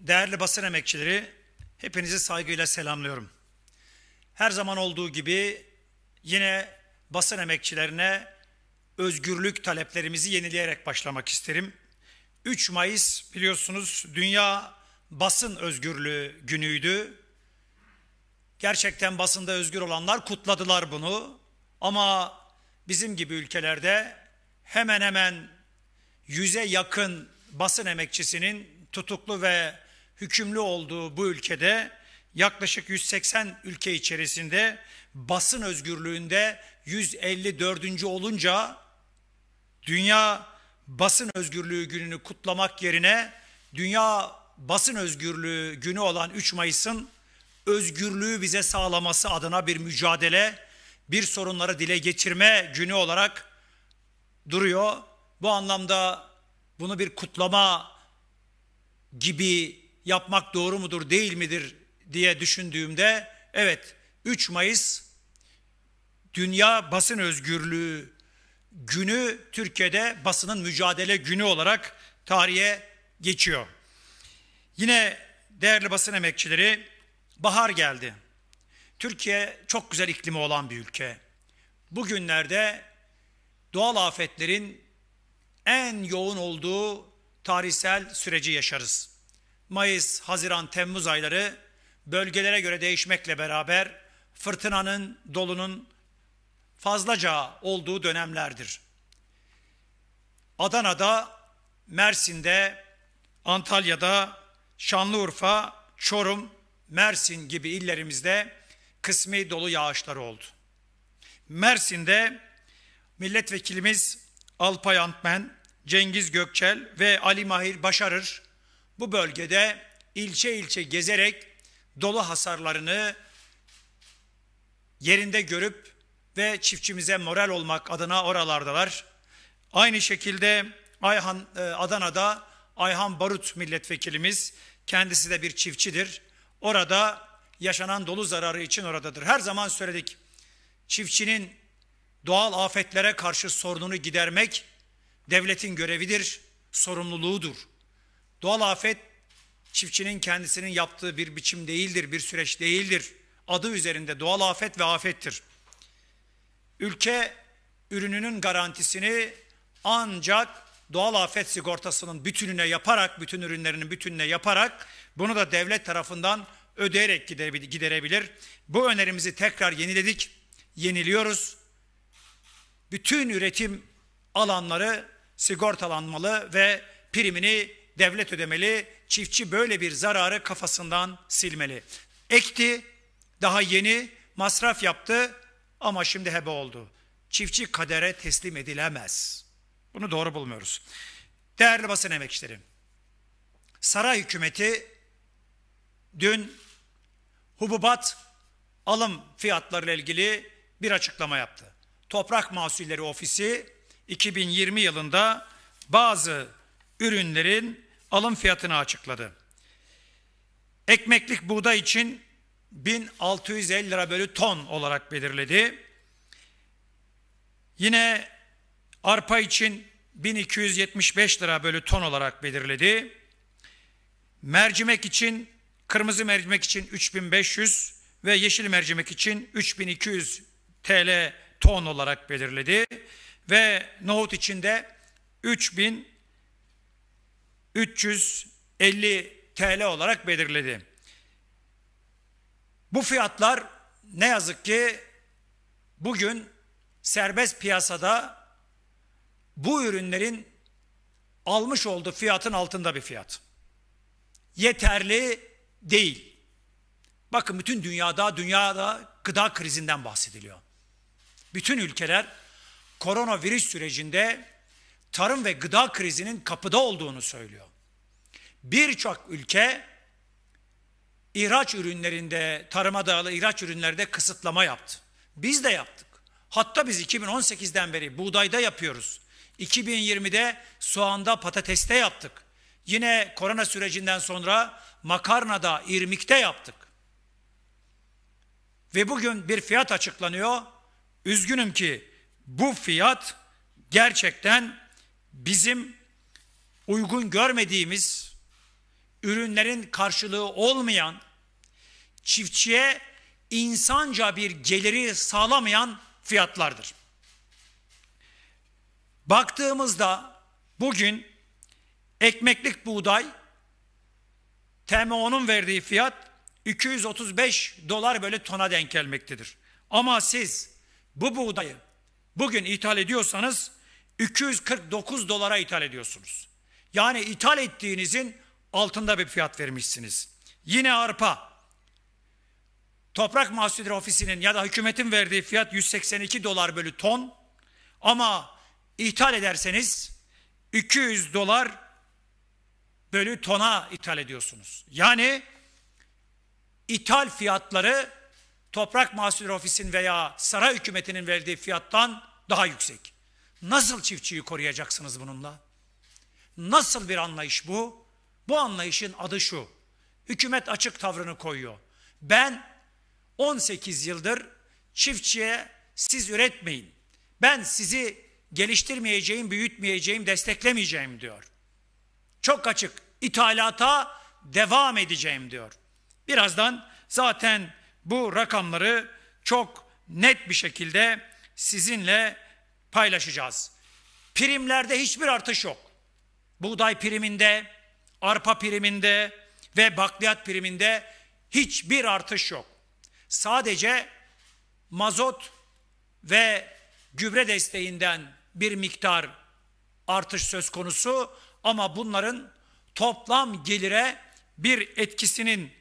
Değerli basın emekçileri, hepinizi saygıyla selamlıyorum. Her zaman olduğu gibi yine basın emekçilerine özgürlük taleplerimizi yenileyerek başlamak isterim. 3 Mayıs biliyorsunuz Dünya Basın Özgürlüğü günüydü. Gerçekten basında özgür olanlar kutladılar bunu. Ama bizim gibi ülkelerde hemen hemen yüze yakın basın emekçisinin tutuklu ve hükümlü olduğu bu ülkede yaklaşık 180 ülke içerisinde basın özgürlüğünde 154. olunca dünya basın özgürlüğü gününü kutlamak yerine dünya basın özgürlüğü günü olan 3 Mayıs'ın özgürlüğü bize sağlaması adına bir mücadele, bir sorunları dile getirme günü olarak duruyor. Bu anlamda bunu bir kutlama gibi yapmak doğru mudur değil midir diye düşündüğümde evet 3 Mayıs Dünya Basın Özgürlüğü günü Türkiye'de basının mücadele günü olarak tarihe geçiyor. Yine değerli basın emekçileri bahar geldi. Türkiye çok güzel iklimi olan bir ülke. Bugünlerde doğal afetlerin en yoğun olduğu tarihsel süreci yaşarız. Mayıs, Haziran, Temmuz ayları bölgelere göre değişmekle beraber fırtınanın, dolunun fazlaca olduğu dönemlerdir. Adana'da, Mersin'de, Antalya'da, Şanlıurfa, Çorum, Mersin gibi illerimizde kısmi dolu yağışlar oldu. Mersin'de milletvekilimiz Alpay Antmen, Cengiz Gökçel ve Ali Mahir Başarır bu bölgede ilçe ilçe gezerek dolu hasarlarını yerinde görüp ve çiftçimize moral olmak adına oralardalar. Aynı şekilde Ayhan e, Adana'da Ayhan Barut milletvekilimiz kendisi de bir çiftçidir. Orada yaşanan dolu zararı için oradadır. Her zaman söyledik. Çiftçinin doğal afetlere karşı sorununu gidermek devletin görevidir, sorumluluğudur. Doğal afet çiftçinin kendisinin yaptığı bir biçim değildir, bir süreç değildir. Adı üzerinde doğal afet ve afettir. Ülke ürününün garantisini ancak doğal afet sigortasının bütününe yaparak, bütün ürünlerinin bütününe yaparak bunu da devlet tarafından ödeyerek giderebilir. Bu önerimizi tekrar yeniledik, yeniliyoruz. Bütün üretim alanları sigortalanmalı ve primini devlet ödemeli, çiftçi böyle bir zararı kafasından silmeli. Ekti, daha yeni masraf yaptı ama şimdi hebe oldu. Çiftçi kadere teslim edilemez. Bunu doğru bulmuyoruz. Değerli basın emekçilerim, saray hükümeti dün hububat alım fiyatlarıyla ilgili bir açıklama yaptı. Toprak Mahsulleri Ofisi 2020 yılında bazı ürünlerin alım fiyatını açıkladı. Ekmeklik buğday için 1650 lira bölü ton olarak belirledi. Yine arpa için 1275 lira bölü ton olarak belirledi. Mercimek için, kırmızı mercimek için 3500 ve yeşil mercimek için 3200 TL ton olarak belirledi. Ve nohut için de 3000 350 TL olarak belirledi. Bu fiyatlar ne yazık ki bugün serbest piyasada bu ürünlerin almış olduğu fiyatın altında bir fiyat. Yeterli değil. Bakın bütün dünyada, dünyada gıda krizinden bahsediliyor. Bütün ülkeler koronavirüs sürecinde tarım ve gıda krizinin kapıda olduğunu söylüyor. Birçok ülke ihraç ürünlerinde, tarıma dayalı ihraç ürünlerde kısıtlama yaptı. Biz de yaptık. Hatta biz 2018'den beri buğdayda yapıyoruz. 2020'de soğanda, patateste yaptık. Yine korona sürecinden sonra makarnada, irmikte yaptık. Ve bugün bir fiyat açıklanıyor. Üzgünüm ki bu fiyat gerçekten bizim uygun görmediğimiz ürünlerin karşılığı olmayan çiftçiye insanca bir geliri sağlamayan fiyatlardır. Baktığımızda bugün ekmeklik buğday TMO'nun verdiği fiyat 235 dolar böyle tona denk gelmektedir. Ama siz bu buğdayı bugün ithal ediyorsanız 249 dolara ithal ediyorsunuz. Yani ithal ettiğinizin altında bir fiyat vermişsiniz. Yine arpa. Toprak Mahsulleri Ofisi'nin ya da hükümetin verdiği fiyat 182 dolar bölü ton. Ama ithal ederseniz 200 dolar bölü tona ithal ediyorsunuz. Yani ithal fiyatları Toprak Mahsulleri Ofisi'nin veya saray hükümetinin verdiği fiyattan daha yüksek. Nasıl çiftçiyi koruyacaksınız bununla? Nasıl bir anlayış bu? Bu anlayışın adı şu. Hükümet açık tavrını koyuyor. Ben 18 yıldır çiftçiye siz üretmeyin. Ben sizi geliştirmeyeceğim, büyütmeyeceğim, desteklemeyeceğim diyor. Çok açık. İthalata devam edeceğim diyor. Birazdan zaten bu rakamları çok net bir şekilde sizinle paylaşacağız. Primlerde hiçbir artış yok. Buğday priminde, arpa priminde ve bakliyat priminde hiçbir artış yok. Sadece mazot ve gübre desteğinden bir miktar artış söz konusu ama bunların toplam gelire bir etkisinin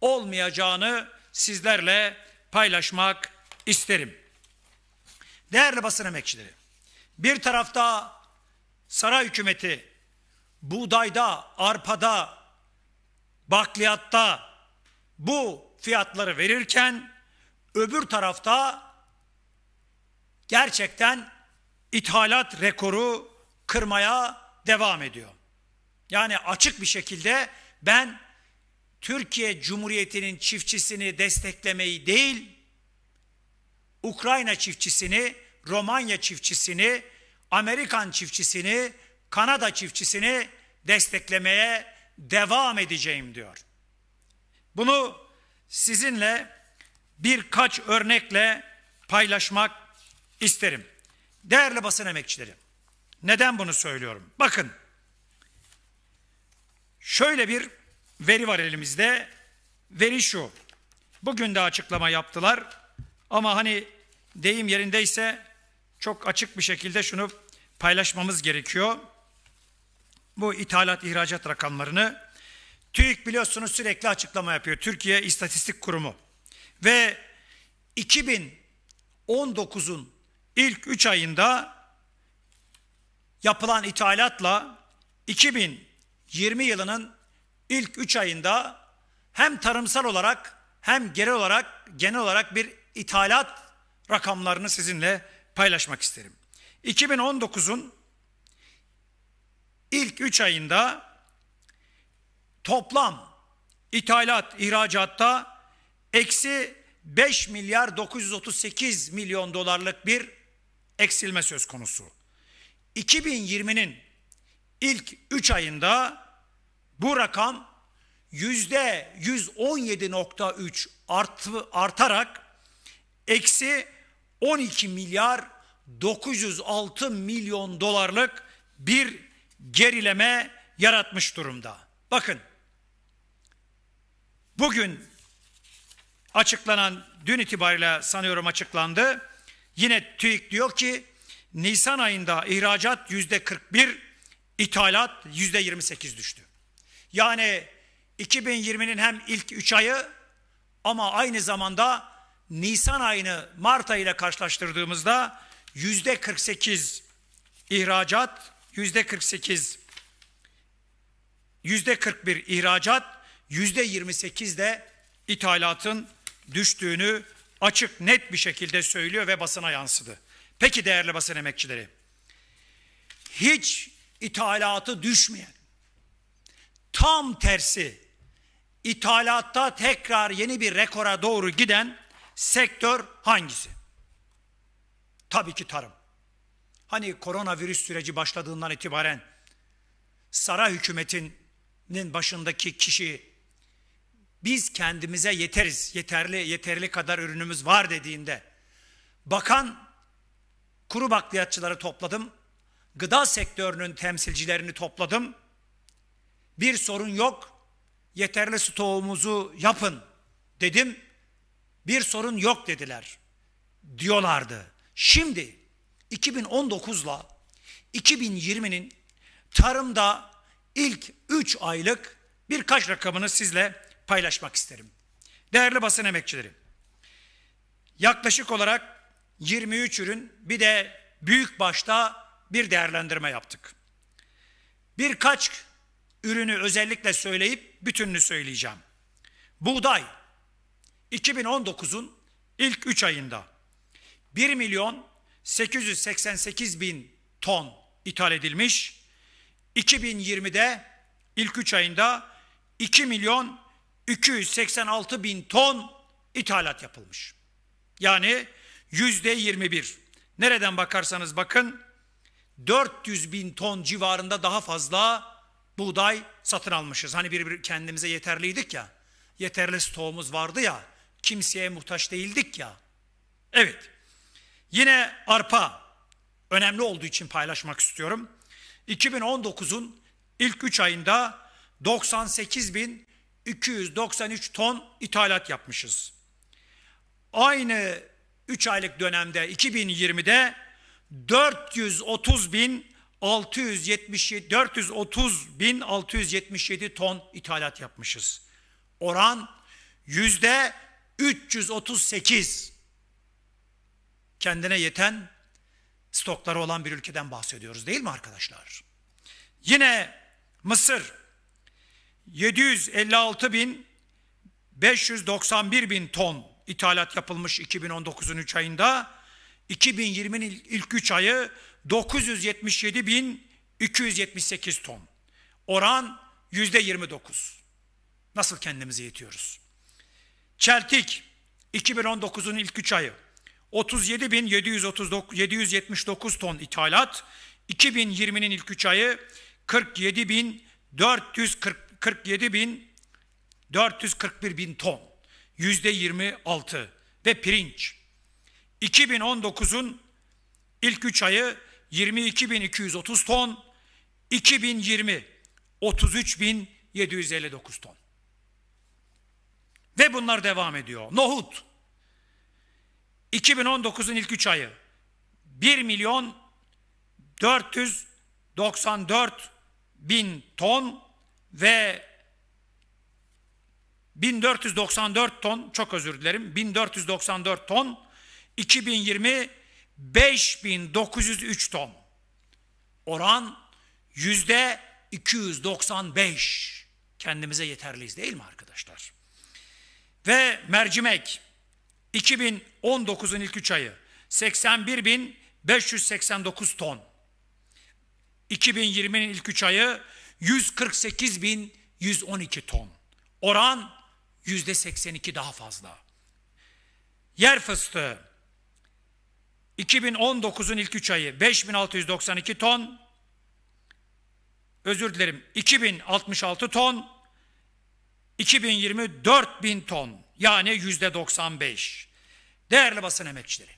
olmayacağını sizlerle paylaşmak isterim. Değerli basın emekçileri, bir tarafta saray hükümeti buğdayda, arpada, bakliyatta bu fiyatları verirken öbür tarafta gerçekten ithalat rekoru kırmaya devam ediyor. Yani açık bir şekilde ben Türkiye Cumhuriyeti'nin çiftçisini desteklemeyi değil, Ukrayna çiftçisini Romanya çiftçisini, Amerikan çiftçisini, Kanada çiftçisini desteklemeye devam edeceğim diyor. Bunu sizinle birkaç örnekle paylaşmak isterim. Değerli basın emekçileri, neden bunu söylüyorum? Bakın, şöyle bir veri var elimizde. Veri şu, bugün de açıklama yaptılar ama hani deyim yerindeyse çok açık bir şekilde şunu paylaşmamız gerekiyor. Bu ithalat ihracat rakamlarını TÜİK biliyorsunuz sürekli açıklama yapıyor. Türkiye İstatistik Kurumu. Ve 2019'un ilk 3 ayında yapılan ithalatla 2020 yılının ilk 3 ayında hem tarımsal olarak hem genel olarak genel olarak bir ithalat rakamlarını sizinle paylaşmak isterim. 2019'un ilk 3 ayında toplam ithalat ihracatta eksi 5 milyar 938 milyon dolarlık bir eksilme söz konusu. 2020'nin ilk 3 ayında bu rakam yüzde %117.3 artı, artarak eksi 12 milyar 906 milyon dolarlık bir gerileme yaratmış durumda. Bakın bugün açıklanan dün itibariyle sanıyorum açıklandı. Yine TÜİK diyor ki Nisan ayında ihracat yüzde 41, ithalat yüzde 28 düştü. Yani 2020'nin hem ilk 3 ayı ama aynı zamanda Nisan ayını Mart ayı ile karşılaştırdığımızda yüzde 48 ihracat, yüzde 48 yüzde 41 ihracat, yüzde 28 de ithalatın düştüğünü açık net bir şekilde söylüyor ve basına yansıdı. Peki değerli basın emekçileri, hiç ithalatı düşmeyen, tam tersi ithalatta tekrar yeni bir rekora doğru giden sektör hangisi? Tabii ki tarım. Hani koronavirüs süreci başladığından itibaren saray hükümetinin başındaki kişi biz kendimize yeteriz, yeterli yeterli kadar ürünümüz var dediğinde bakan kuru bakliyatçıları topladım, gıda sektörünün temsilcilerini topladım. Bir sorun yok, yeterli stoğumuzu yapın dedim bir sorun yok dediler diyorlardı. Şimdi 2019'la 2020'nin tarımda ilk 3 aylık birkaç rakamını sizle paylaşmak isterim. Değerli basın emekçileri, yaklaşık olarak 23 ürün bir de büyük başta bir değerlendirme yaptık. Birkaç ürünü özellikle söyleyip bütününü söyleyeceğim. Buğday 2019'un ilk 3 ayında 1 milyon 888 bin ton ithal edilmiş. 2020'de ilk 3 ayında 2 milyon 286 bin ton ithalat yapılmış. Yani yüzde 21. Nereden bakarsanız bakın 400 bin ton civarında daha fazla buğday satın almışız. Hani bir, bir kendimize yeterliydik ya. Yeterli stoğumuz vardı ya kimseye muhtaç değildik ya. Evet. Yine arpa önemli olduğu için paylaşmak istiyorum. 2019'un ilk 3 ayında 98.293 ton ithalat yapmışız. Aynı 3 aylık dönemde 2020'de 430 bin 677 430 bin 677 ton ithalat yapmışız. Oran yüzde 338 kendine yeten stokları olan bir ülkeden bahsediyoruz değil mi arkadaşlar? Yine Mısır 756 bin 591 bin ton ithalat yapılmış 2019'un 3 ayında. 2020'nin ilk 3 ayı 977 bin 278 ton. Oran yüzde %29. Nasıl kendimizi yetiyoruz? Çeltik 2019'un ilk 3 ayı 37.779 ton ithalat, 2020'nin ilk 3 ayı 47.441 bin ton, yüzde 26 ve pirinç. 2019'un ilk 3 ayı 22.230 ton, 2020 33.759 ton. Ve bunlar devam ediyor. Nohut. 2019'un ilk 3 ayı. 1 milyon 494 bin ton ve 1494 ton, çok özür dilerim, 1494 ton, 2020 5903 ton. Oran yüzde 295. Kendimize yeterliyiz değil mi arkadaşlar? Ve mercimek 2019'un ilk 3 ayı 81.589 ton. 2020'nin ilk 3 ayı 148.112 ton. Oran yüzde %82 daha fazla. Yer fıstığı 2019'un ilk 3 ayı 5692 ton. Özür dilerim 2066 ton. 2020 4000 ton yani yüzde 95. Değerli basın emekçileri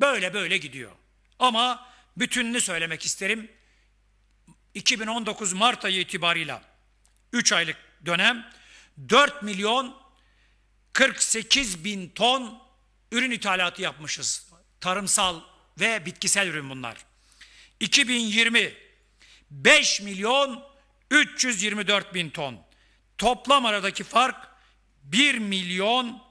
böyle böyle gidiyor. Ama bütününü söylemek isterim. 2019 Mart ayı itibarıyla 3 aylık dönem 4 milyon 48 bin ton ürün ithalatı yapmışız. Tarımsal ve bitkisel ürün bunlar. 2020 5 milyon 324 bin ton toplam aradaki fark 1 milyon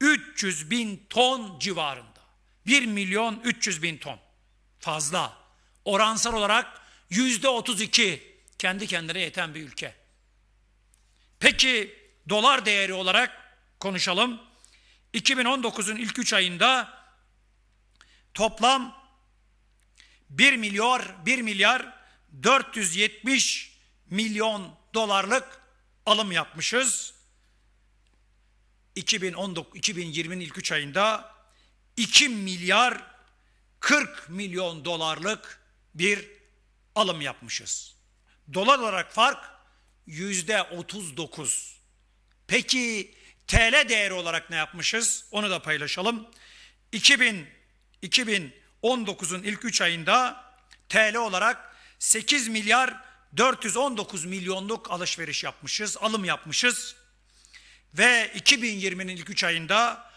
300 bin ton civarında. 1 milyon 300 bin ton fazla. Oransal olarak yüzde 32 kendi kendine yeten bir ülke. Peki dolar değeri olarak konuşalım. 2019'un ilk 3 ayında toplam 1 milyar 1 milyar 470 milyon dolarlık alım yapmışız. 2019, 2020'nin ilk 3 ayında 2 milyar 40 milyon dolarlık bir alım yapmışız. Dolar olarak fark yüzde 39. Peki TL değeri olarak ne yapmışız? Onu da paylaşalım. 2000, 2019'un ilk 3 ayında TL olarak 8 milyar 419 milyonluk alışveriş yapmışız, alım yapmışız. Ve 2020'nin ilk 3 ayında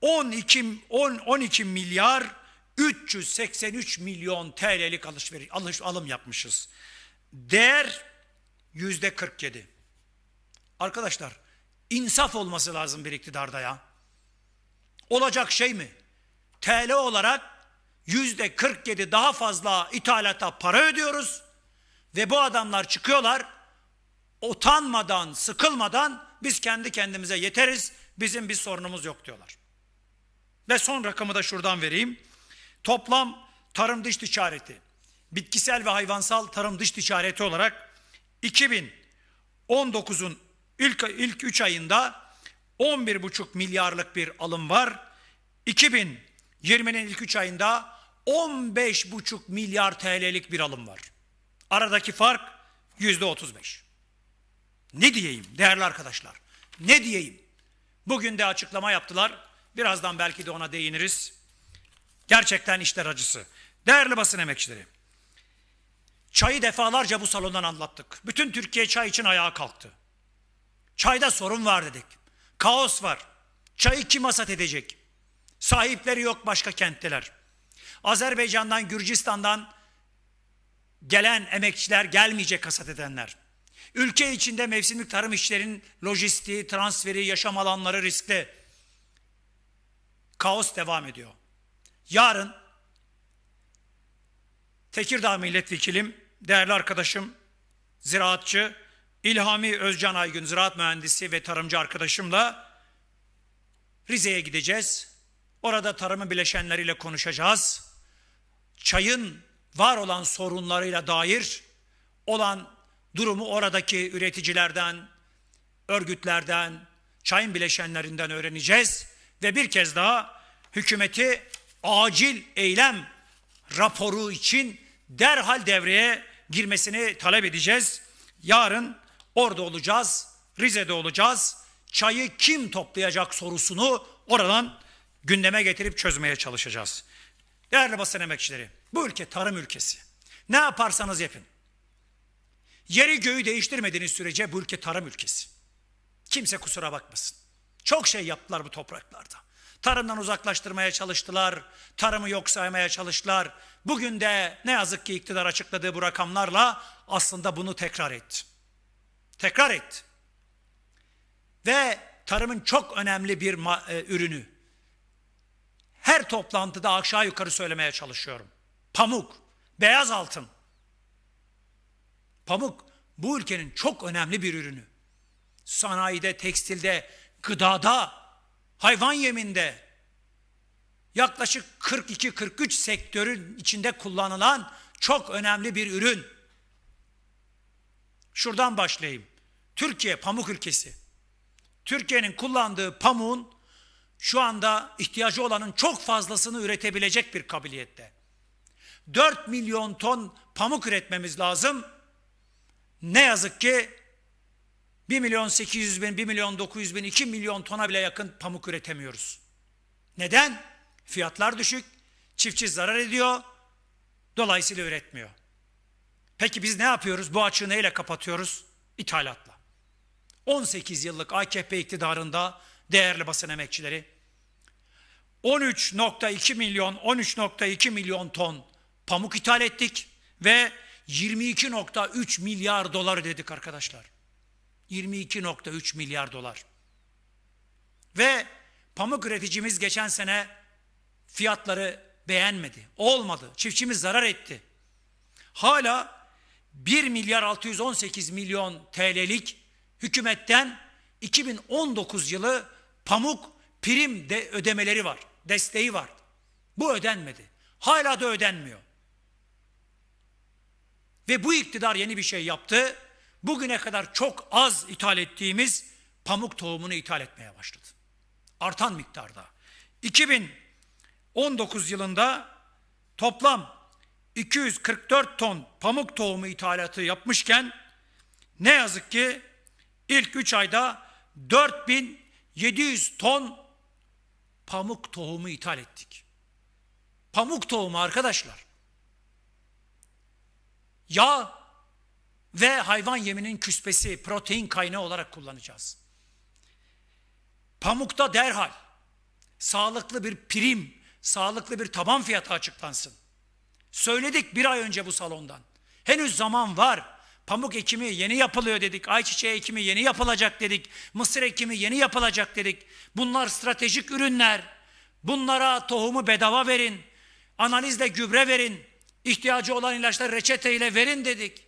12, 10, 12 milyar 383 milyon TL'lik alışveriş, alış, alım yapmışız. Değer yüzde 47. Arkadaşlar insaf olması lazım bir iktidarda ya. Olacak şey mi? TL olarak yüzde 47 daha fazla ithalata para ödüyoruz. Ve bu adamlar çıkıyorlar utanmadan, sıkılmadan biz kendi kendimize yeteriz, bizim bir sorunumuz yok diyorlar. Ve son rakamı da şuradan vereyim. Toplam tarım dış ticareti, bitkisel ve hayvansal tarım dış ticareti olarak 2019'un ilk, ilk 3 ayında 11,5 milyarlık bir alım var. 2020'nin ilk 3 ayında 15,5 milyar TL'lik bir alım var. Aradaki fark yüzde otuz beş. Ne diyeyim değerli arkadaşlar? Ne diyeyim? Bugün de açıklama yaptılar. Birazdan belki de ona değiniriz. Gerçekten işler acısı. Değerli basın emekçileri. Çayı defalarca bu salondan anlattık. Bütün Türkiye çay için ayağa kalktı. Çayda sorun var dedik. Kaos var. Çayı kim hasat edecek? Sahipleri yok başka kentteler. Azerbaycan'dan, Gürcistan'dan gelen emekçiler, gelmeyecek hasat edenler. Ülke içinde mevsimlik tarım işlerinin lojistiği, transferi, yaşam alanları riskli. Kaos devam ediyor. Yarın Tekirdağ milletvekilim, değerli arkadaşım, ziraatçı İlhami Özcan Aygün, ziraat mühendisi ve tarımcı arkadaşımla Rize'ye gideceğiz. Orada tarımın bileşenleriyle konuşacağız. Çayın var olan sorunlarıyla dair olan durumu oradaki üreticilerden, örgütlerden, çayın bileşenlerinden öğreneceğiz ve bir kez daha hükümeti acil eylem raporu için derhal devreye girmesini talep edeceğiz. Yarın orada olacağız, Rize'de olacağız. Çayı kim toplayacak sorusunu oradan gündeme getirip çözmeye çalışacağız. Değerli basın emekçileri, bu ülke tarım ülkesi. Ne yaparsanız yapın. Yeri göğü değiştirmediğiniz sürece bu ülke tarım ülkesi. Kimse kusura bakmasın. Çok şey yaptılar bu topraklarda. Tarımdan uzaklaştırmaya çalıştılar, tarımı yok saymaya çalıştılar. Bugün de ne yazık ki iktidar açıkladığı bu rakamlarla aslında bunu tekrar etti. Tekrar etti. Ve tarımın çok önemli bir e, ürünü, her toplantıda aşağı yukarı söylemeye çalışıyorum. Pamuk, beyaz altın. Pamuk bu ülkenin çok önemli bir ürünü. Sanayide, tekstilde, gıdada, hayvan yeminde yaklaşık 42-43 sektörün içinde kullanılan çok önemli bir ürün. Şuradan başlayayım. Türkiye pamuk ülkesi. Türkiye'nin kullandığı pamuğun şu anda ihtiyacı olanın çok fazlasını üretebilecek bir kabiliyette. 4 milyon ton pamuk üretmemiz lazım. Ne yazık ki 1 milyon 800 bin, 1 milyon 900 bin, 2 milyon tona bile yakın pamuk üretemiyoruz. Neden? Fiyatlar düşük, çiftçi zarar ediyor, dolayısıyla üretmiyor. Peki biz ne yapıyoruz? Bu açığı neyle kapatıyoruz? İthalatla. 18 yıllık AKP iktidarında değerli basın emekçileri. 13.2 milyon 13.2 milyon ton pamuk ithal ettik ve 22.3 milyar dolar dedik arkadaşlar. 22.3 milyar dolar. Ve pamuk üreticimiz geçen sene fiyatları beğenmedi. Olmadı. Çiftçimiz zarar etti. Hala 1 milyar 618 milyon TL'lik hükümetten 2019 yılı pamuk prim de ödemeleri var, desteği var. Bu ödenmedi. Hala da ödenmiyor. Ve bu iktidar yeni bir şey yaptı. Bugüne kadar çok az ithal ettiğimiz pamuk tohumunu ithal etmeye başladı. Artan miktarda. 2019 yılında toplam 244 ton pamuk tohumu ithalatı yapmışken ne yazık ki ilk 3 ayda 4000 700 ton pamuk tohumu ithal ettik. Pamuk tohumu arkadaşlar. Yağ ve hayvan yeminin küspesi protein kaynağı olarak kullanacağız. Pamukta derhal sağlıklı bir prim, sağlıklı bir taban fiyatı açıklansın. Söyledik bir ay önce bu salondan. Henüz zaman var. Pamuk ekimi yeni yapılıyor dedik. Ayçiçeği ekimi yeni yapılacak dedik. Mısır ekimi yeni yapılacak dedik. Bunlar stratejik ürünler. Bunlara tohumu bedava verin. Analizle gübre verin. İhtiyacı olan ilaçları reçeteyle verin dedik.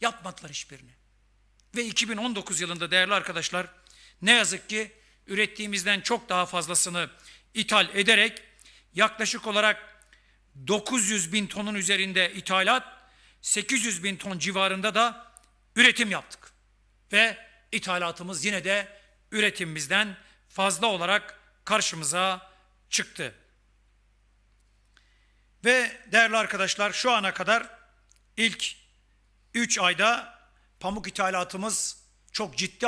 Yapmadılar hiçbirini. Ve 2019 yılında değerli arkadaşlar ne yazık ki ürettiğimizden çok daha fazlasını ithal ederek yaklaşık olarak 900 bin tonun üzerinde ithalat 800 bin ton civarında da üretim yaptık. Ve ithalatımız yine de üretimimizden fazla olarak karşımıza çıktı. Ve değerli arkadaşlar şu ana kadar ilk 3 ayda pamuk ithalatımız çok ciddi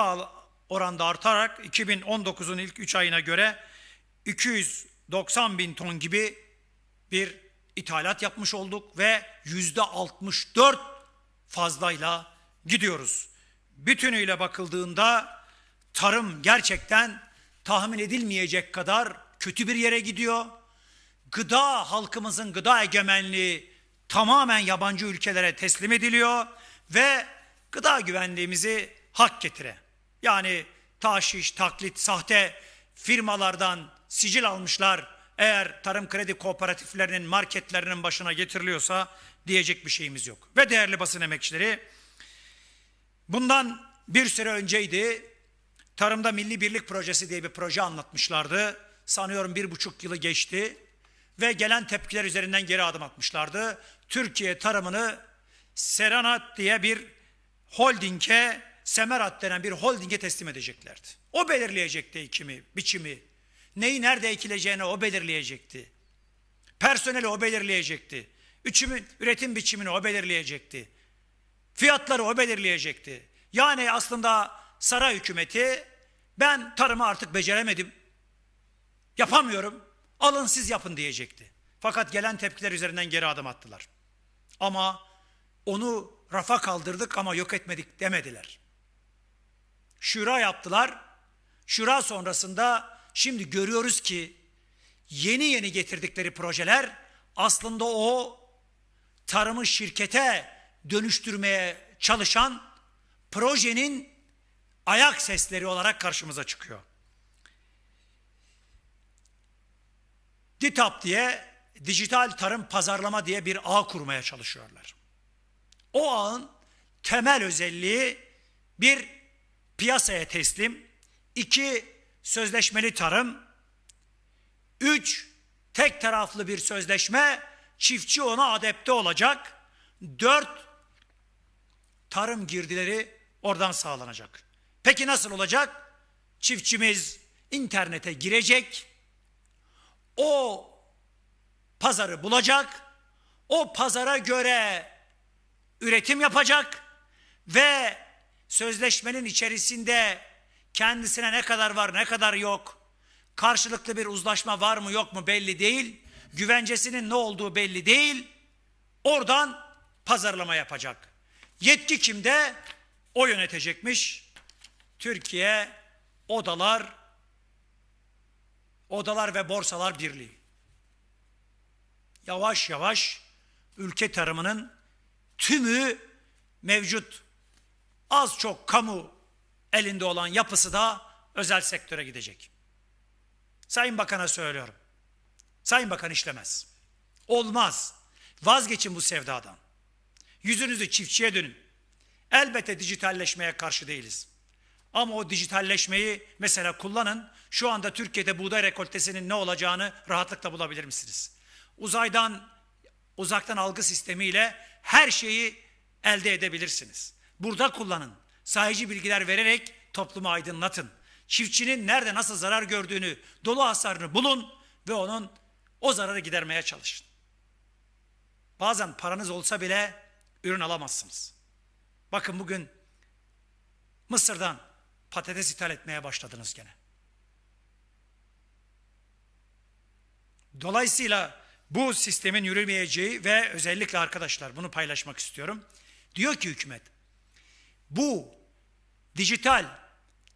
oranda artarak 2019'un ilk 3 ayına göre 290 bin ton gibi bir ithalat yapmış olduk ve yüzde 64 fazlayla gidiyoruz. Bütünüyle bakıldığında tarım gerçekten tahmin edilmeyecek kadar kötü bir yere gidiyor. Gıda halkımızın gıda egemenliği tamamen yabancı ülkelere teslim ediliyor ve gıda güvenliğimizi hak getire. Yani taşiş, taklit, sahte firmalardan sicil almışlar eğer tarım kredi kooperatiflerinin marketlerinin başına getiriliyorsa diyecek bir şeyimiz yok. Ve değerli basın emekçileri bundan bir süre önceydi tarımda Milli Birlik Projesi diye bir proje anlatmışlardı. Sanıyorum bir buçuk yılı geçti ve gelen tepkiler üzerinden geri adım atmışlardı. Türkiye tarımını Seranat diye bir holdinge, Semerat denen bir holdinge teslim edeceklerdi. O belirleyecekti kimi, biçimi, neyi nerede ekileceğini o belirleyecekti. Personeli o belirleyecekti. Üçümü, üretim biçimini o belirleyecekti. Fiyatları o belirleyecekti. Yani aslında saray hükümeti ben tarımı artık beceremedim. Yapamıyorum. Alın siz yapın diyecekti. Fakat gelen tepkiler üzerinden geri adım attılar. Ama onu rafa kaldırdık ama yok etmedik demediler. Şura yaptılar. Şura sonrasında şimdi görüyoruz ki yeni yeni getirdikleri projeler aslında o tarımı şirkete dönüştürmeye çalışan projenin ayak sesleri olarak karşımıza çıkıyor. DİTAP diye dijital tarım pazarlama diye bir ağ kurmaya çalışıyorlar. O ağın temel özelliği bir piyasaya teslim, iki sözleşmeli tarım. Üç, tek taraflı bir sözleşme, çiftçi ona adepte olacak. Dört, tarım girdileri oradan sağlanacak. Peki nasıl olacak? Çiftçimiz internete girecek, o pazarı bulacak, o pazara göre üretim yapacak ve sözleşmenin içerisinde Kendisine ne kadar var ne kadar yok. Karşılıklı bir uzlaşma var mı yok mu belli değil. Güvencesinin ne olduğu belli değil. Oradan pazarlama yapacak. Yetki kimde? O yönetecekmiş. Türkiye Odalar Odalar ve Borsalar Birliği. Yavaş yavaş ülke tarımının tümü mevcut az çok kamu elinde olan yapısı da özel sektöre gidecek. Sayın Bakan'a söylüyorum. Sayın Bakan işlemez. Olmaz. Vazgeçin bu sevdadan. Yüzünüzü çiftçiye dönün. Elbette dijitalleşmeye karşı değiliz. Ama o dijitalleşmeyi mesela kullanın. Şu anda Türkiye'de buğday rekoltesinin ne olacağını rahatlıkla bulabilir misiniz? Uzaydan, uzaktan algı sistemiyle her şeyi elde edebilirsiniz. Burada kullanın sahici bilgiler vererek toplumu aydınlatın. Çiftçinin nerede nasıl zarar gördüğünü, dolu hasarını bulun ve onun o zararı gidermeye çalışın. Bazen paranız olsa bile ürün alamazsınız. Bakın bugün Mısır'dan patates ithal etmeye başladınız gene. Dolayısıyla bu sistemin yürümeyeceği ve özellikle arkadaşlar bunu paylaşmak istiyorum. Diyor ki hükümet bu dijital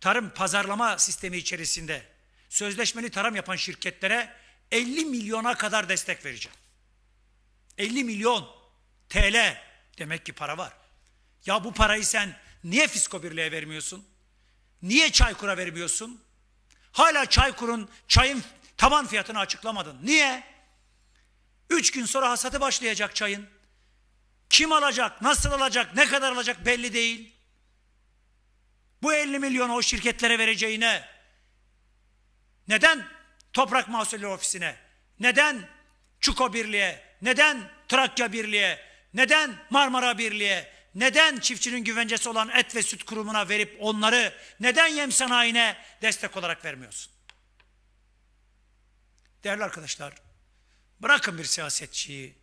tarım pazarlama sistemi içerisinde sözleşmeli tarım yapan şirketlere 50 milyona kadar destek vereceğim. 50 milyon TL demek ki para var. Ya bu parayı sen niye Fisko Birliği'ye vermiyorsun? Niye Çaykur'a vermiyorsun? Hala Çaykur'un çayın taban fiyatını açıklamadın. Niye? Üç gün sonra hasatı başlayacak çayın. Kim alacak, nasıl alacak, ne kadar alacak belli değil. Bu 50 milyonu o şirketlere vereceğine neden Toprak Mahsulleri Ofisi'ne? Neden Çuko Birliği'ye? Neden Trakya Birliği'ye? Neden Marmara Birliği'ye? Neden çiftçinin güvencesi olan et ve süt kurumuna verip onları neden yem sanayine destek olarak vermiyorsun? Değerli arkadaşlar, bırakın bir siyasetçiyi,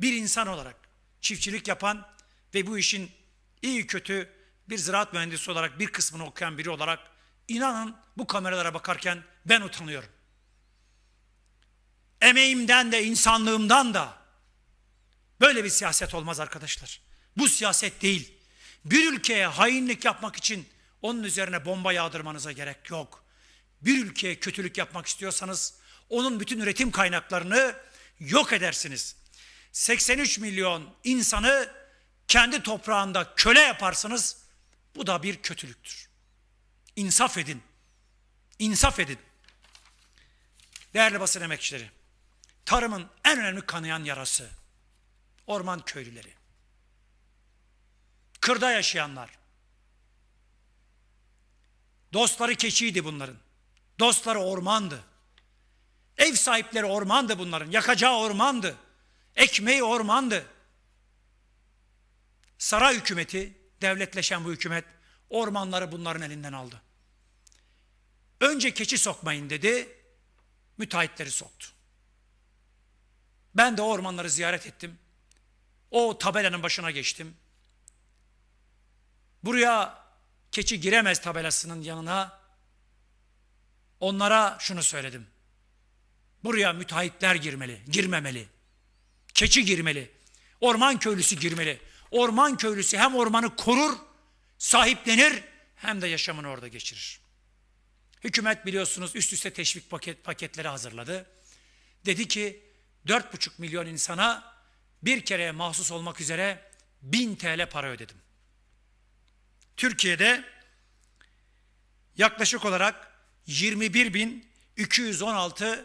bir insan olarak çiftçilik yapan ve bu işin iyi kötü bir ziraat mühendisi olarak bir kısmını okuyan biri olarak inanın bu kameralara bakarken ben utanıyorum. Emeğimden de insanlığımdan da böyle bir siyaset olmaz arkadaşlar. Bu siyaset değil. Bir ülkeye hainlik yapmak için onun üzerine bomba yağdırmanıza gerek yok. Bir ülkeye kötülük yapmak istiyorsanız onun bütün üretim kaynaklarını yok edersiniz. 83 milyon insanı kendi toprağında köle yaparsınız. Bu da bir kötülüktür. İnsaf edin. İnsaf edin. Değerli basın emekçileri, tarımın en önemli kanayan yarası, orman köylüleri, kırda yaşayanlar, dostları keçiydi bunların, dostları ormandı, ev sahipleri ormandı bunların, yakacağı ormandı, ekmeği ormandı. Saray hükümeti devletleşen bu hükümet ormanları bunların elinden aldı. Önce keçi sokmayın dedi, müteahhitleri soktu. Ben de ormanları ziyaret ettim. O tabelanın başına geçtim. Buraya keçi giremez tabelasının yanına onlara şunu söyledim. Buraya müteahhitler girmeli, girmemeli. Keçi girmeli. Orman köylüsü girmeli. Orman köylüsü hem ormanı korur, sahiplenir hem de yaşamını orada geçirir. Hükümet biliyorsunuz üst üste teşvik paket, paketleri hazırladı. Dedi ki 4,5 milyon insana bir kereye mahsus olmak üzere 1000 TL para ödedim. Türkiye'de yaklaşık olarak 21.216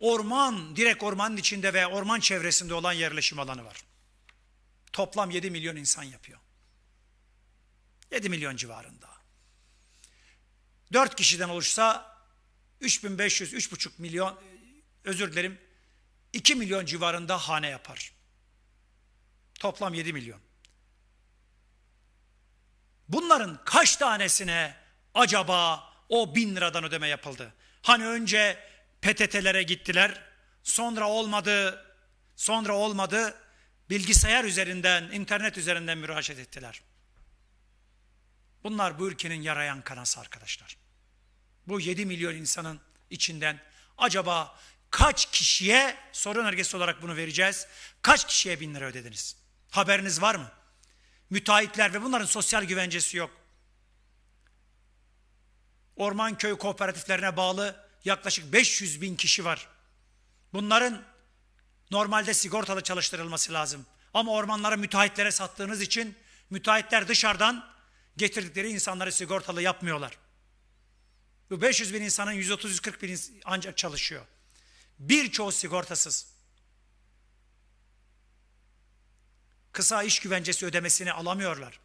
orman, direkt ormanın içinde ve orman çevresinde olan yerleşim alanı var. Toplam 7 milyon insan yapıyor. 7 milyon civarında. 4 kişiden oluşsa 3500, 3,5 milyon, e, özür dilerim, 2 milyon civarında hane yapar. Toplam 7 milyon. Bunların kaç tanesine acaba o bin liradan ödeme yapıldı? Hani önce PTT'lere gittiler, sonra olmadı, sonra olmadı, bilgisayar üzerinden, internet üzerinden müracaat ettiler. Bunlar bu ülkenin yarayan kanası arkadaşlar. Bu 7 milyon insanın içinden acaba kaç kişiye soru önergesi olarak bunu vereceğiz? Kaç kişiye bin lira ödediniz? Haberiniz var mı? Müteahhitler ve bunların sosyal güvencesi yok. Orman köy kooperatiflerine bağlı yaklaşık 500 bin kişi var. Bunların Normalde sigortalı çalıştırılması lazım. Ama ormanları müteahhitlere sattığınız için müteahhitler dışarıdan getirdikleri insanları sigortalı yapmıyorlar. Bu 500 bin insanın 130-140 bin ancak çalışıyor. Birçoğu sigortasız. Kısa iş güvencesi ödemesini alamıyorlar.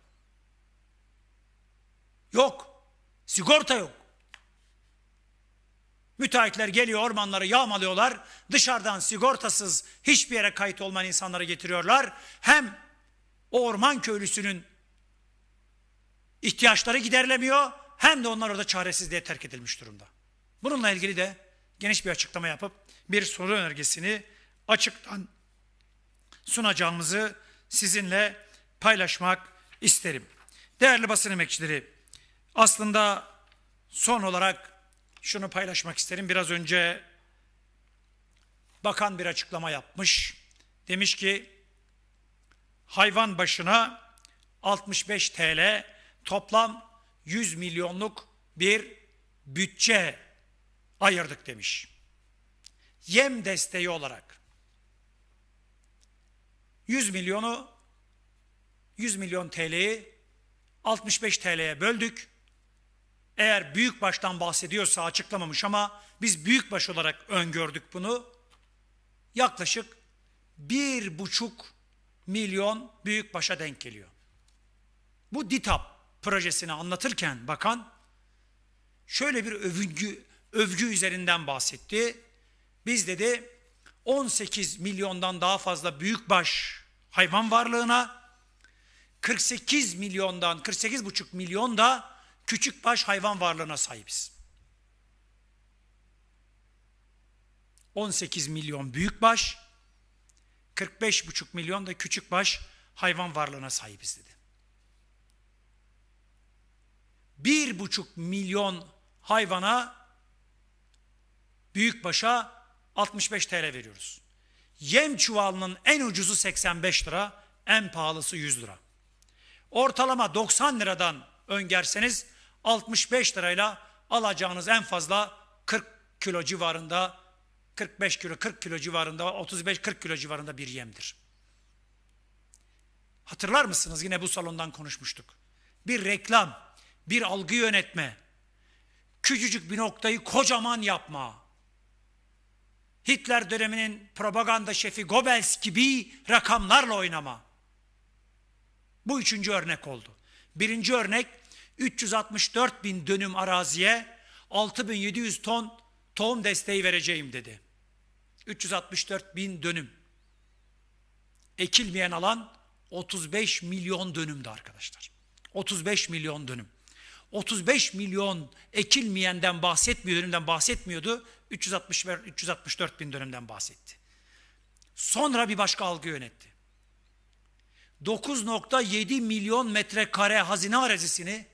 Yok. Sigorta yok. Müteahhitler geliyor ormanları yağmalıyorlar. Dışarıdan sigortasız hiçbir yere kayıt olmayan insanları getiriyorlar. Hem o orman köylüsünün ihtiyaçları giderlemiyor, hem de onlar orada çaresizliğe terk edilmiş durumda. Bununla ilgili de geniş bir açıklama yapıp bir soru önergesini açıktan sunacağımızı sizinle paylaşmak isterim. Değerli basın emekçileri, aslında son olarak şunu paylaşmak isterim. Biraz önce bakan bir açıklama yapmış. Demiş ki hayvan başına 65 TL toplam 100 milyonluk bir bütçe ayırdık demiş. Yem desteği olarak 100 milyonu 100 milyon TL'yi 65 TL'ye böldük. Eğer büyük baştan bahsediyorsa açıklamamış ama biz büyük baş olarak öngördük bunu. Yaklaşık bir buçuk milyon büyük başa denk geliyor. Bu DİTAP projesini anlatırken bakan şöyle bir övgü, övgü üzerinden bahsetti. Biz dedi 18 milyondan daha fazla büyük baş hayvan varlığına 48 milyondan 48,5 milyon da küçük baş hayvan varlığına sahibiz. 18 milyon büyük baş, 45,5 milyon da küçük baş hayvan varlığına sahibiz dedi. 1,5 milyon hayvana, büyük başa 65 TL veriyoruz. Yem çuvalının en ucuzu 85 lira, en pahalısı 100 lira. Ortalama 90 liradan öngerseniz 65 lirayla alacağınız en fazla 40 kilo civarında 45 kilo 40 kilo civarında 35-40 kilo civarında bir yemdir. Hatırlar mısınız yine bu salondan konuşmuştuk. Bir reklam, bir algı yönetme, küçücük bir noktayı kocaman yapma. Hitler döneminin propaganda şefi Goebbels gibi rakamlarla oynama. Bu üçüncü örnek oldu. Birinci örnek 364 bin dönüm araziye 6700 ton tohum desteği vereceğim dedi. 364 bin dönüm. Ekilmeyen alan 35 milyon dönümdü arkadaşlar. 35 milyon dönüm. 35 milyon ekilmeyenden bahsetmiyor, dönümden bahsetmiyordu. 360, 364 bin dönümden bahsetti. Sonra bir başka algı yönetti. 9.7 milyon metrekare hazine arazisini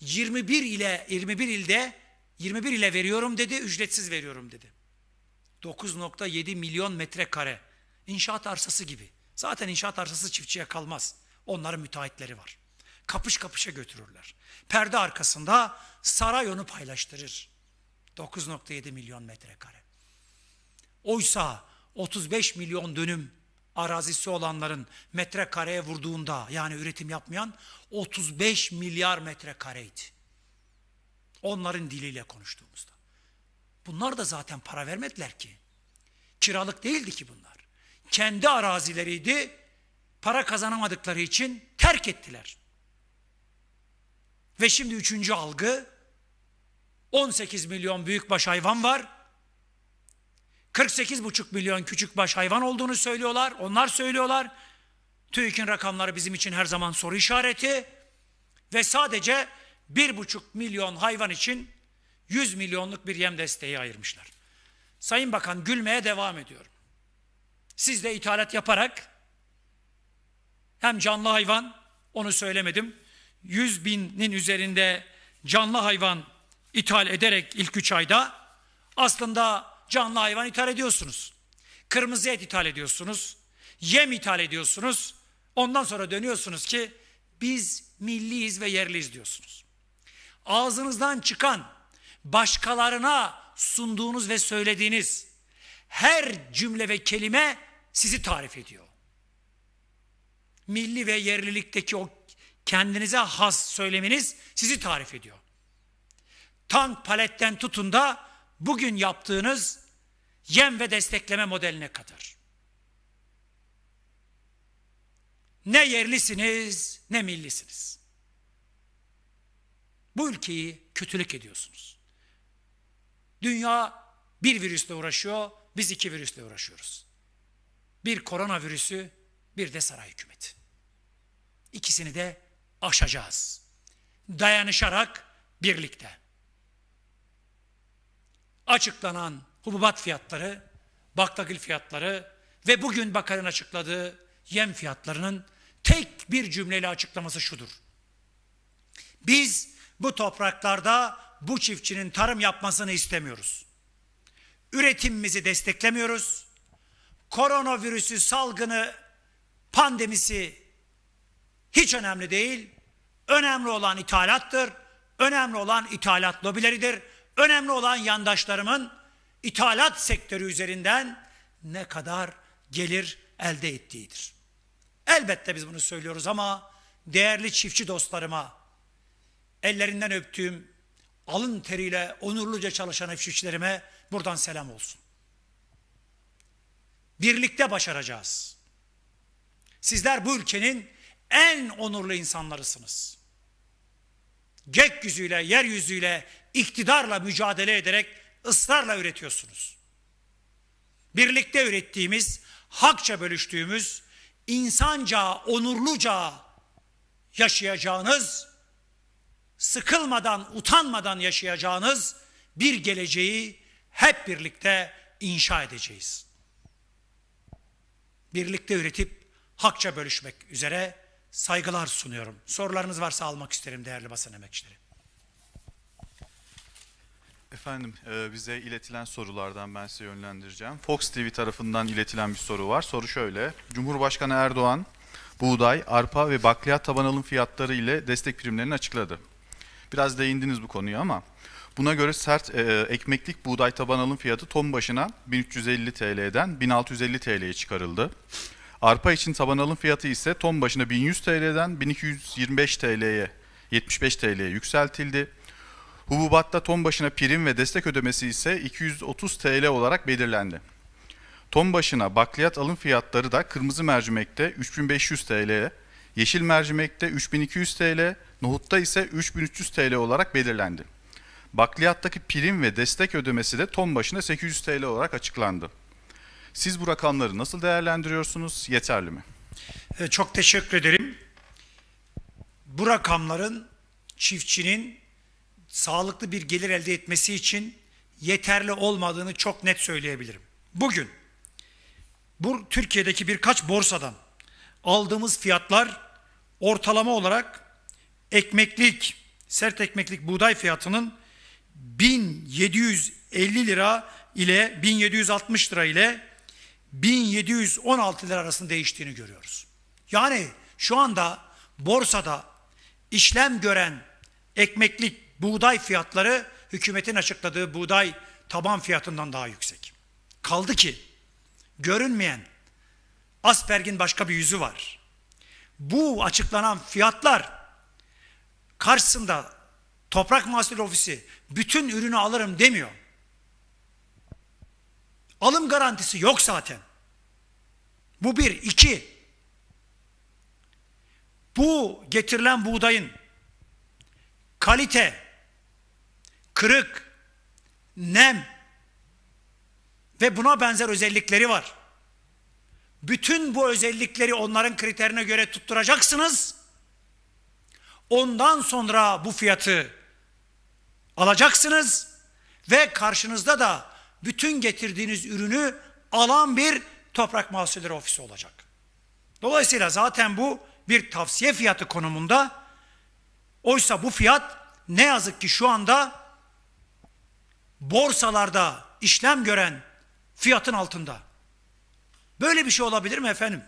21 ile 21 ilde 21 ile veriyorum dedi, ücretsiz veriyorum dedi. 9.7 milyon metrekare inşaat arsası gibi. Zaten inşaat arsası çiftçiye kalmaz. Onların müteahhitleri var. Kapış kapışa götürürler. Perde arkasında saray onu paylaştırır. 9.7 milyon metrekare. Oysa 35 milyon dönüm arazisi olanların metrekareye vurduğunda yani üretim yapmayan 35 milyar metrekareydi. Onların diliyle konuştuğumuzda. Bunlar da zaten para vermediler ki. Kiralık değildi ki bunlar. Kendi arazileriydi. Para kazanamadıkları için terk ettiler. Ve şimdi üçüncü algı 18 milyon büyükbaş hayvan var. 48,5 milyon küçükbaş hayvan olduğunu söylüyorlar. Onlar söylüyorlar. TÜİK'in rakamları bizim için her zaman soru işareti. Ve sadece 1,5 milyon hayvan için 100 milyonluk bir yem desteği ayırmışlar. Sayın Bakan gülmeye devam ediyorum. Siz de ithalat yaparak hem canlı hayvan onu söylemedim. 100 binin üzerinde canlı hayvan ithal ederek ilk 3 ayda aslında canlı hayvan ithal ediyorsunuz. Kırmızı et ithal ediyorsunuz. Yem ithal ediyorsunuz. Ondan sonra dönüyorsunuz ki biz milliyiz ve yerliyiz diyorsunuz. Ağzınızdan çıkan başkalarına sunduğunuz ve söylediğiniz her cümle ve kelime sizi tarif ediyor. Milli ve yerlilikteki o kendinize has söyleminiz sizi tarif ediyor. Tank paletten tutun da bugün yaptığınız yem ve destekleme modeline kadar. Ne yerlisiniz ne millisiniz. Bu ülkeyi kötülük ediyorsunuz. Dünya bir virüsle uğraşıyor, biz iki virüsle uğraşıyoruz. Bir koronavirüsü, bir de saray hükümeti. İkisini de aşacağız. Dayanışarak birlikte açıklanan hububat fiyatları, baklagil fiyatları ve bugün Bakan'ın açıkladığı yem fiyatlarının tek bir cümleyle açıklaması şudur. Biz bu topraklarda bu çiftçinin tarım yapmasını istemiyoruz. Üretimimizi desteklemiyoruz. Koronavirüsü salgını pandemisi hiç önemli değil. Önemli olan ithalattır. Önemli olan ithalat lobileridir. Önemli olan yandaşlarımın ithalat sektörü üzerinden ne kadar gelir elde ettiğidir. Elbette biz bunu söylüyoruz ama değerli çiftçi dostlarıma ellerinden öptüğüm alın teriyle onurluca çalışan çiftçilerime buradan selam olsun. Birlikte başaracağız. Sizler bu ülkenin en onurlu insanlarısınız. Gökyüzüyle, yeryüzüyle iktidarla mücadele ederek ısrarla üretiyorsunuz. Birlikte ürettiğimiz, hakça bölüştüğümüz, insanca, onurluca yaşayacağınız, sıkılmadan, utanmadan yaşayacağınız bir geleceği hep birlikte inşa edeceğiz. Birlikte üretip hakça bölüşmek üzere saygılar sunuyorum. Sorularınız varsa almak isterim değerli basın emekçileri. Efendim e, bize iletilen sorulardan ben size yönlendireceğim. Fox TV tarafından iletilen bir soru var. Soru şöyle. Cumhurbaşkanı Erdoğan buğday, arpa ve bakliyat taban alım fiyatları ile destek primlerini açıkladı. Biraz değindiniz bu konuya ama buna göre sert e, ekmeklik buğday taban alım fiyatı ton başına 1350 TL'den 1650 TL'ye çıkarıldı. Arpa için taban alım fiyatı ise ton başına 1100 TL'den 1225 TL'ye 75 TL'ye yükseltildi. Hububatta ton başına prim ve destek ödemesi ise 230 TL olarak belirlendi. Ton başına bakliyat alım fiyatları da kırmızı mercimekte 3500 TL, yeşil mercimekte 3200 TL, nohutta ise 3300 TL olarak belirlendi. Bakliyattaki prim ve destek ödemesi de ton başına 800 TL olarak açıklandı. Siz bu rakamları nasıl değerlendiriyorsunuz? Yeterli mi? Ee, çok teşekkür ederim. Bu rakamların çiftçinin sağlıklı bir gelir elde etmesi için yeterli olmadığını çok net söyleyebilirim. Bugün bu Türkiye'deki birkaç borsadan aldığımız fiyatlar ortalama olarak ekmeklik, sert ekmeklik buğday fiyatının 1750 lira ile 1760 lira ile 1716 lira arasında değiştiğini görüyoruz. Yani şu anda borsada işlem gören ekmeklik buğday fiyatları hükümetin açıkladığı buğday taban fiyatından daha yüksek. Kaldı ki görünmeyen Asperg'in başka bir yüzü var. Bu açıklanan fiyatlar karşısında Toprak Mahsul Ofisi bütün ürünü alırım demiyor. Alım garantisi yok zaten. Bu bir. iki. Bu getirilen buğdayın kalite, kırık, nem ve buna benzer özellikleri var. Bütün bu özellikleri onların kriterine göre tutturacaksınız. Ondan sonra bu fiyatı alacaksınız ve karşınızda da bütün getirdiğiniz ürünü alan bir toprak mahsulleri ofisi olacak. Dolayısıyla zaten bu bir tavsiye fiyatı konumunda. Oysa bu fiyat ne yazık ki şu anda borsalarda işlem gören fiyatın altında. Böyle bir şey olabilir mi efendim?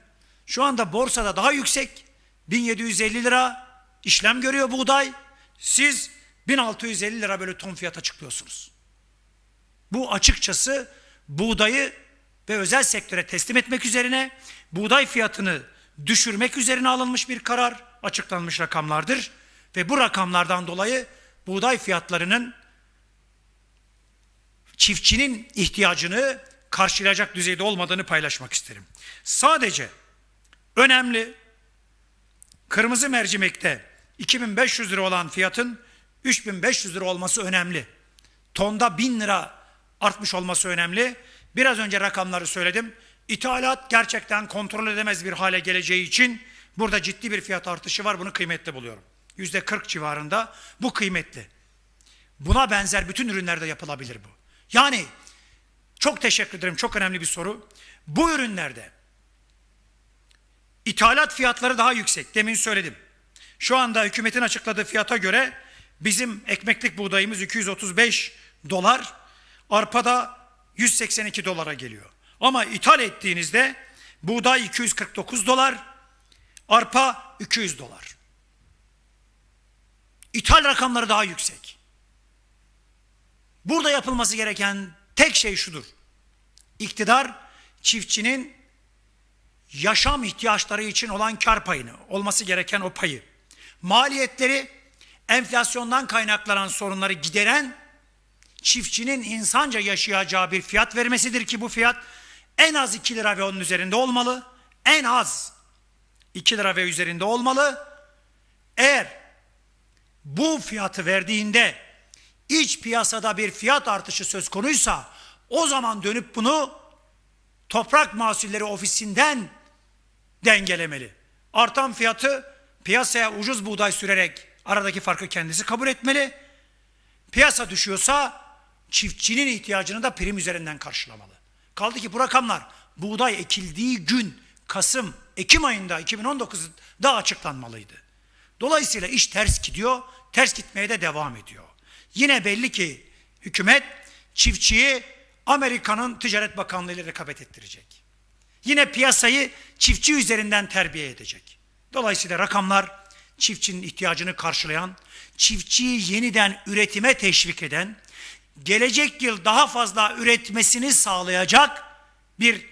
Şu anda borsada daha yüksek 1750 lira işlem görüyor buğday. Siz 1650 lira böyle ton fiyat açıklıyorsunuz. Bu açıkçası buğdayı ve özel sektöre teslim etmek üzerine buğday fiyatını düşürmek üzerine alınmış bir karar açıklanmış rakamlardır. Ve bu rakamlardan dolayı buğday fiyatlarının çiftçinin ihtiyacını karşılayacak düzeyde olmadığını paylaşmak isterim. Sadece önemli kırmızı mercimekte 2500 lira olan fiyatın 3500 lira olması önemli. Tonda 1000 lira artmış olması önemli. Biraz önce rakamları söyledim. İthalat gerçekten kontrol edemez bir hale geleceği için burada ciddi bir fiyat artışı var. Bunu kıymetli buluyorum. 40 civarında bu kıymetli. Buna benzer bütün ürünlerde yapılabilir bu. Yani çok teşekkür ederim. Çok önemli bir soru. Bu ürünlerde ithalat fiyatları daha yüksek. Demin söyledim. Şu anda hükümetin açıkladığı fiyata göre bizim ekmeklik buğdayımız 235 dolar, arpa da 182 dolara geliyor. Ama ithal ettiğinizde buğday 249 dolar, arpa 200 dolar. İthal rakamları daha yüksek. Burada yapılması gereken tek şey şudur. İktidar çiftçinin yaşam ihtiyaçları için olan kar payını, olması gereken o payı, maliyetleri enflasyondan kaynaklanan sorunları gideren çiftçinin insanca yaşayacağı bir fiyat vermesidir ki bu fiyat en az 2 lira ve onun üzerinde olmalı. En az 2 lira ve üzerinde olmalı. Eğer bu fiyatı verdiğinde iç piyasada bir fiyat artışı söz konuysa o zaman dönüp bunu toprak mahsulleri ofisinden dengelemeli. Artan fiyatı piyasaya ucuz buğday sürerek aradaki farkı kendisi kabul etmeli. Piyasa düşüyorsa çiftçinin ihtiyacını da prim üzerinden karşılamalı. Kaldı ki bu rakamlar buğday ekildiği gün Kasım, Ekim ayında 2019'da açıklanmalıydı. Dolayısıyla iş ters gidiyor, ters gitmeye de devam ediyor. Yine belli ki hükümet çiftçiyi Amerika'nın Ticaret Bakanlığı ile rekabet ettirecek. Yine piyasayı çiftçi üzerinden terbiye edecek. Dolayısıyla rakamlar çiftçinin ihtiyacını karşılayan, çiftçiyi yeniden üretime teşvik eden, gelecek yıl daha fazla üretmesini sağlayacak bir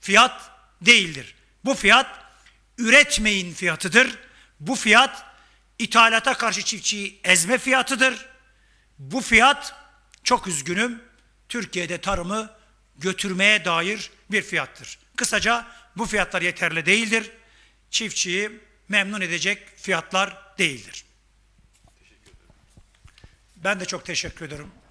fiyat değildir. Bu fiyat üretmeyin fiyatıdır. Bu fiyat ithalata karşı çiftçiyi ezme fiyatıdır. Bu fiyat çok üzgünüm Türkiye'de tarımı götürmeye dair bir fiyattır. Kısaca bu fiyatlar yeterli değildir. Çiftçiyi memnun edecek fiyatlar değildir. Ben de çok teşekkür ederim.